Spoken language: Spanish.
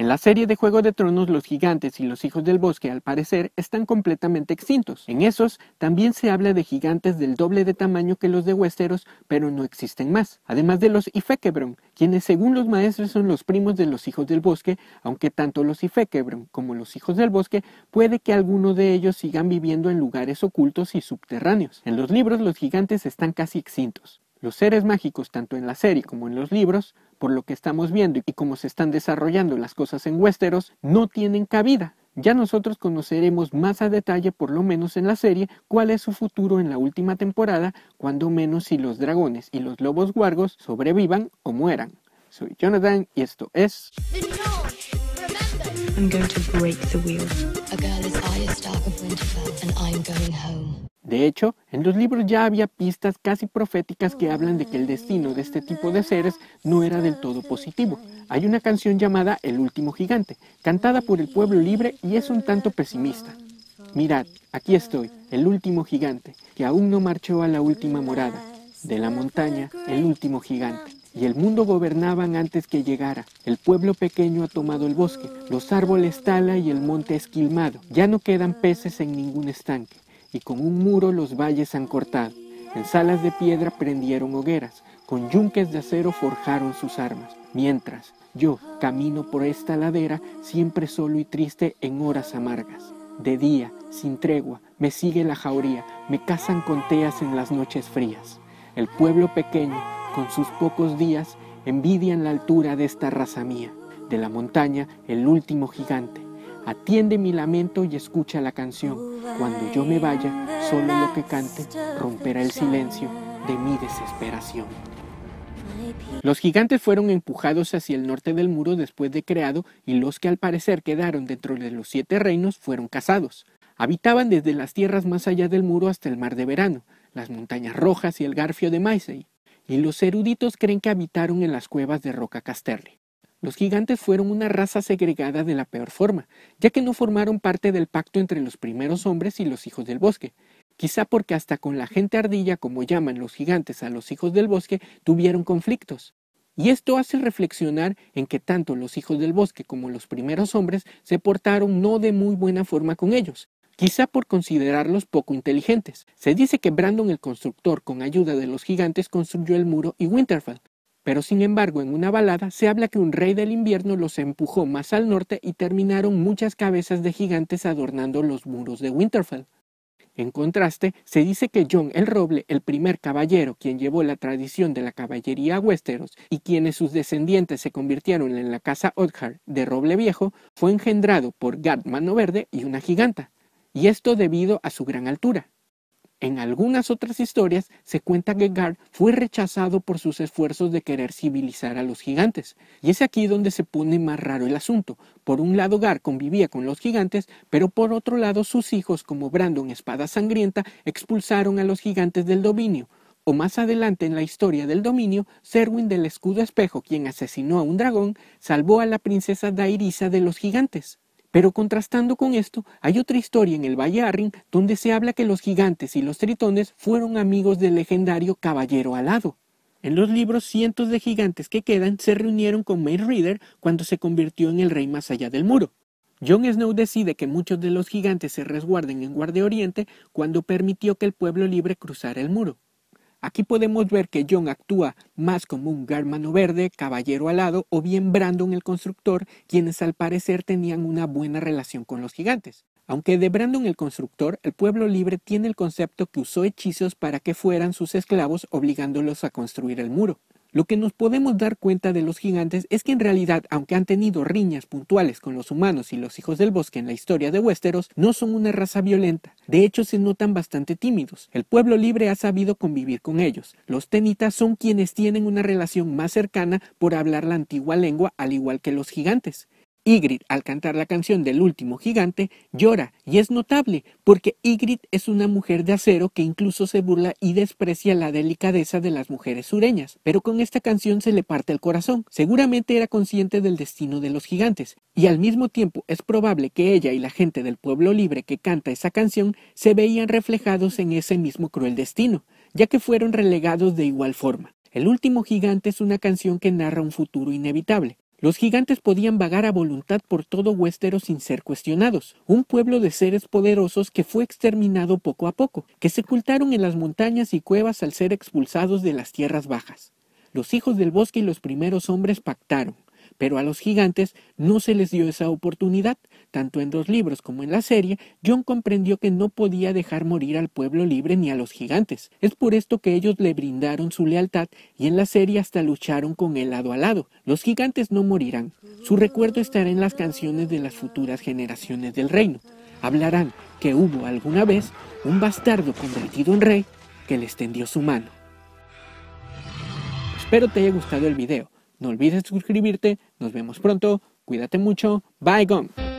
En la serie de Juego de Tronos los gigantes y los hijos del bosque al parecer están completamente extintos. En esos también se habla de gigantes del doble de tamaño que los de Westeros, pero no existen más. Además de los Ifekebron, quienes según los maestros son los primos de los hijos del bosque, aunque tanto los Ifekebron como los hijos del bosque puede que algunos de ellos sigan viviendo en lugares ocultos y subterráneos. En los libros los gigantes están casi extintos. Los seres mágicos, tanto en la serie como en los libros, por lo que estamos viendo y cómo se están desarrollando las cosas en Westeros, no tienen cabida. Ya nosotros conoceremos más a detalle, por lo menos en la serie, cuál es su futuro en la última temporada, cuando menos si los dragones y los lobos guargos sobrevivan o mueran. Soy Jonathan y esto es... De hecho, en los libros ya había pistas casi proféticas que hablan de que el destino de este tipo de seres no era del todo positivo. Hay una canción llamada El último gigante, cantada por el pueblo libre y es un tanto pesimista. Mirad, aquí estoy, el último gigante, que aún no marchó a la última morada. De la montaña, el último gigante. Y el mundo gobernaban antes que llegara. El pueblo pequeño ha tomado el bosque, los árboles tala y el monte esquilmado. Ya no quedan peces en ningún estanque y con un muro los valles han cortado. En salas de piedra prendieron hogueras, con yunques de acero forjaron sus armas. Mientras yo camino por esta ladera, siempre solo y triste en horas amargas. De día, sin tregua, me sigue la jauría, me cazan con teas en las noches frías. El pueblo pequeño, con sus pocos días, envidian la altura de esta raza mía. De la montaña, el último gigante, Atiende mi lamento y escucha la canción. Cuando yo me vaya, solo lo que cante romperá el silencio de mi desesperación. Los gigantes fueron empujados hacia el norte del muro después de creado y los que al parecer quedaron dentro de los siete reinos fueron cazados. Habitaban desde las tierras más allá del muro hasta el mar de verano, las montañas rojas y el garfio de Maisei, y los eruditos creen que habitaron en las cuevas de Roca Casterly. Los gigantes fueron una raza segregada de la peor forma, ya que no formaron parte del pacto entre los primeros hombres y los hijos del bosque, quizá porque hasta con la gente ardilla, como llaman los gigantes a los hijos del bosque, tuvieron conflictos. Y esto hace reflexionar en que tanto los hijos del bosque como los primeros hombres se portaron no de muy buena forma con ellos, quizá por considerarlos poco inteligentes. Se dice que Brandon el constructor, con ayuda de los gigantes, construyó el muro y Winterfell, pero sin embargo, en una balada se habla que un rey del invierno los empujó más al norte y terminaron muchas cabezas de gigantes adornando los muros de Winterfell. En contraste, se dice que John el Roble, el primer caballero quien llevó la tradición de la caballería a Westeros y quienes sus descendientes se convirtieron en la casa Odhar de Roble Viejo, fue engendrado por Gad Verde y una giganta, y esto debido a su gran altura. En algunas otras historias se cuenta que Gar fue rechazado por sus esfuerzos de querer civilizar a los gigantes. Y es aquí donde se pone más raro el asunto. Por un lado, Gar convivía con los gigantes, pero por otro lado, sus hijos, como Brandon Espada Sangrienta, expulsaron a los gigantes del dominio. O más adelante en la historia del dominio, Serwin del Escudo Espejo, quien asesinó a un dragón, salvó a la princesa Dairisa de los gigantes. Pero contrastando con esto, hay otra historia en el Valle Arrin donde se habla que los gigantes y los tritones fueron amigos del legendario Caballero Alado. En los libros, cientos de gigantes que quedan se reunieron con May Reader cuando se convirtió en el rey más allá del muro. Jon Snow decide que muchos de los gigantes se resguarden en Guardia Oriente cuando permitió que el pueblo libre cruzara el muro. Aquí podemos ver que John actúa más como un garmano verde, caballero alado o bien Brandon el constructor, quienes al parecer tenían una buena relación con los gigantes. Aunque de Brandon el constructor, el pueblo libre tiene el concepto que usó hechizos para que fueran sus esclavos obligándolos a construir el muro. Lo que nos podemos dar cuenta de los gigantes es que en realidad, aunque han tenido riñas puntuales con los humanos y los hijos del bosque en la historia de Westeros, no son una raza violenta. De hecho, se notan bastante tímidos. El pueblo libre ha sabido convivir con ellos. Los tenitas son quienes tienen una relación más cercana por hablar la antigua lengua, al igual que los gigantes. Ygritte, al cantar la canción del último gigante, llora, y es notable, porque Ygritte es una mujer de acero que incluso se burla y desprecia la delicadeza de las mujeres sureñas, pero con esta canción se le parte el corazón. Seguramente era consciente del destino de los gigantes, y al mismo tiempo es probable que ella y la gente del pueblo libre que canta esa canción se veían reflejados en ese mismo cruel destino, ya que fueron relegados de igual forma. El último gigante es una canción que narra un futuro inevitable, los gigantes podían vagar a voluntad por todo Westeros sin ser cuestionados, un pueblo de seres poderosos que fue exterminado poco a poco, que se ocultaron en las montañas y cuevas al ser expulsados de las tierras bajas. Los hijos del bosque y los primeros hombres pactaron, pero a los gigantes no se les dio esa oportunidad. Tanto en los libros como en la serie, John comprendió que no podía dejar morir al pueblo libre ni a los gigantes. Es por esto que ellos le brindaron su lealtad y en la serie hasta lucharon con él lado a lado. Los gigantes no morirán. Su recuerdo estará en las canciones de las futuras generaciones del reino. Hablarán que hubo alguna vez un bastardo convertido en rey que les tendió su mano. Espero te haya gustado el video. No olvides suscribirte. Nos vemos pronto. Cuídate mucho. Bye, gum.